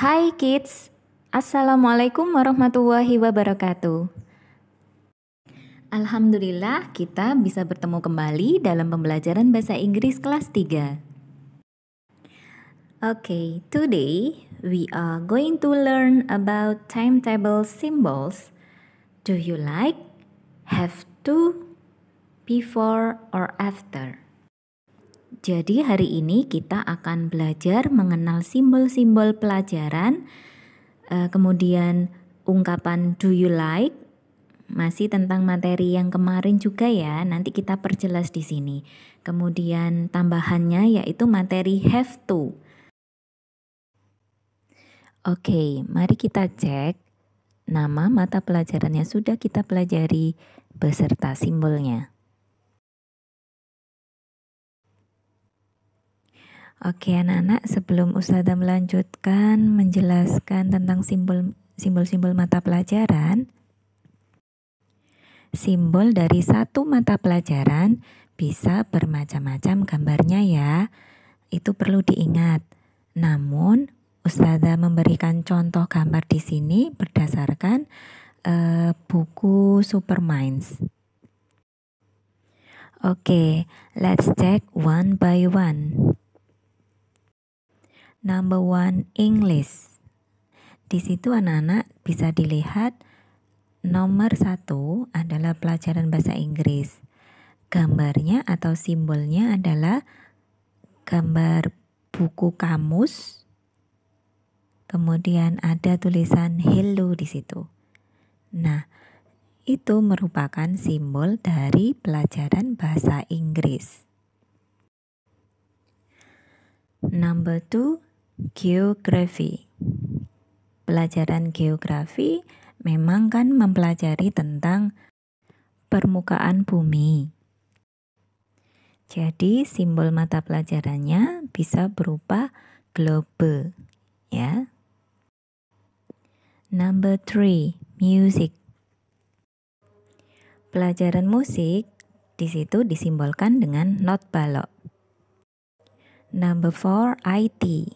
Hai kids, Assalamualaikum warahmatullahi wabarakatuh. Alhamdulillah kita bisa bertemu kembali dalam pembelajaran bahasa Inggris kelas 3. Okay, today we are going to learn about timetable symbols. Do you like have to before or after? Jadi hari ini kita akan belajar mengenal simbol-simbol pelajaran, eh, kemudian ungkapan do you like, masih tentang materi yang kemarin juga ya, nanti kita perjelas di sini. Kemudian tambahannya yaitu materi have to. Oke, mari kita cek nama mata pelajarannya sudah kita pelajari beserta simbolnya. Oke anak-anak, sebelum Ustazah melanjutkan menjelaskan tentang simbol simbol mata pelajaran, simbol dari satu mata pelajaran bisa bermacam-macam gambarnya ya. Itu perlu diingat. Namun, Ustazah memberikan contoh gambar di sini berdasarkan uh, buku Superminds. Oke, okay, let's check one by one number one English. Di situ anak-anak bisa dilihat nomor satu adalah pelajaran bahasa Inggris. Gambarnya atau simbolnya adalah gambar buku kamus. Kemudian ada tulisan hello di situ. Nah, itu merupakan simbol dari pelajaran bahasa Inggris. Number two, Geografi. Pelajaran geografi memang kan mempelajari tentang permukaan bumi. Jadi simbol mata pelajarannya bisa berupa globe, ya. Number three, music. Pelajaran musik di situ disimbolkan dengan not balok. Number four, IT.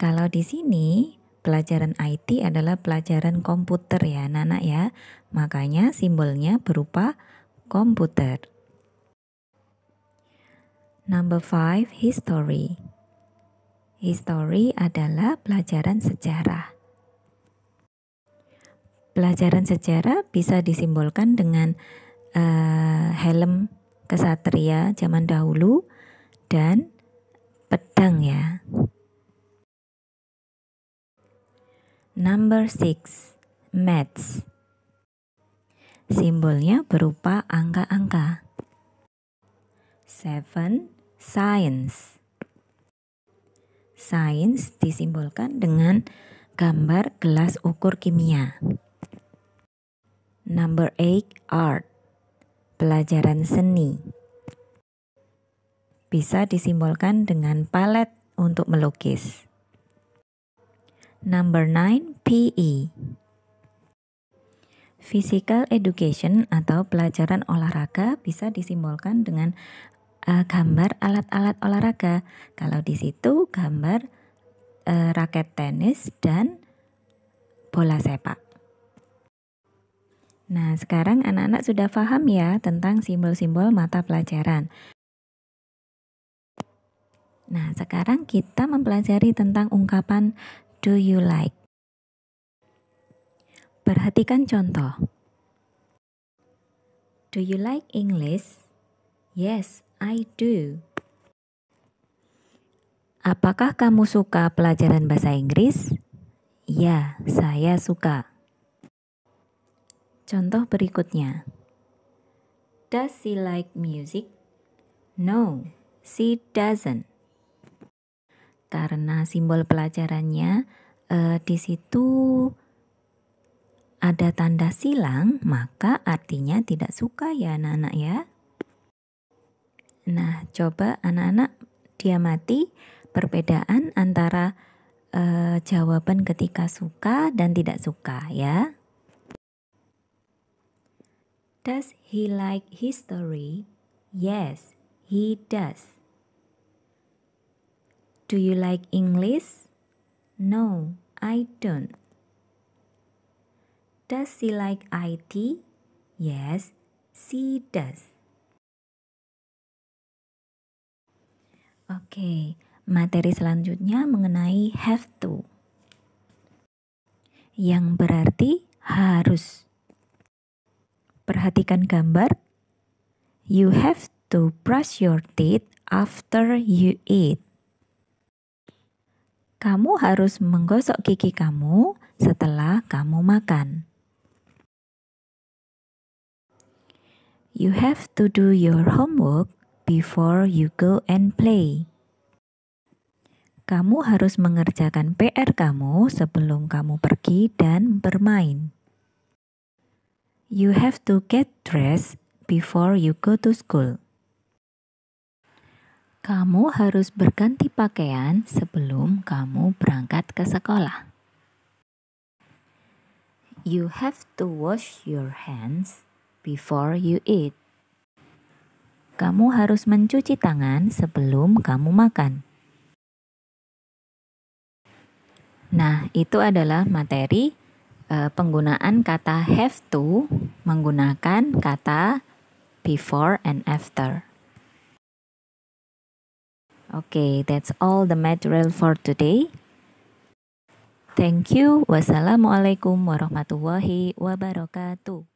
Kalau di sini pelajaran IT adalah pelajaran komputer ya Nana ya. Makanya simbolnya berupa komputer. Number five, history. History adalah pelajaran sejarah. Pelajaran sejarah bisa disimbolkan dengan uh, helm kesatria zaman dahulu dan pedang ya. Number 6. Maths. Simbolnya berupa angka-angka. 7. Science. Science disimbolkan dengan gambar gelas ukur kimia. Number 8. Art. Pelajaran seni. Bisa disimbolkan dengan palet untuk melukis. Number 9, PE. Physical education atau pelajaran olahraga bisa disimbolkan dengan uh, gambar alat-alat olahraga. Kalau di situ gambar uh, raket tenis dan bola sepak. Nah, sekarang anak-anak sudah paham ya tentang simbol-simbol mata pelajaran. Nah, sekarang kita mempelajari tentang ungkapan do you like? Perhatikan contoh. Do you like English? Yes, I do. Apakah kamu suka pelajaran bahasa Inggris? Ya, saya suka. Contoh berikutnya. Does she like music? No, she doesn't karena simbol pelajarannya eh, di situ ada tanda silang, maka artinya tidak suka ya anak-anak ya. Nah, coba anak-anak diamati perbedaan antara eh, jawaban ketika suka dan tidak suka ya. Does he like history? Yes, he does. Do you like English? No, I don't. Does she like IT? Yes, she does. Oke, okay, materi selanjutnya mengenai have to. Yang berarti harus. Perhatikan gambar. You have to brush your teeth after you eat kamu harus menggosok gigi kamu setelah kamu makan. You have to do your homework before you go and play. Kamu harus mengerjakan PR kamu sebelum kamu pergi dan bermain. You have to get dressed before you go to school kamu harus berganti pakaian sebelum kamu berangkat ke sekolah. You have to wash your hands before you eat. Kamu harus mencuci tangan sebelum kamu makan. Nah, itu adalah materi e, penggunaan kata have to menggunakan kata before and after. Oke, okay, that's all the material for today. Thank you. Wassalamualaikum warahmatullahi wabarakatuh.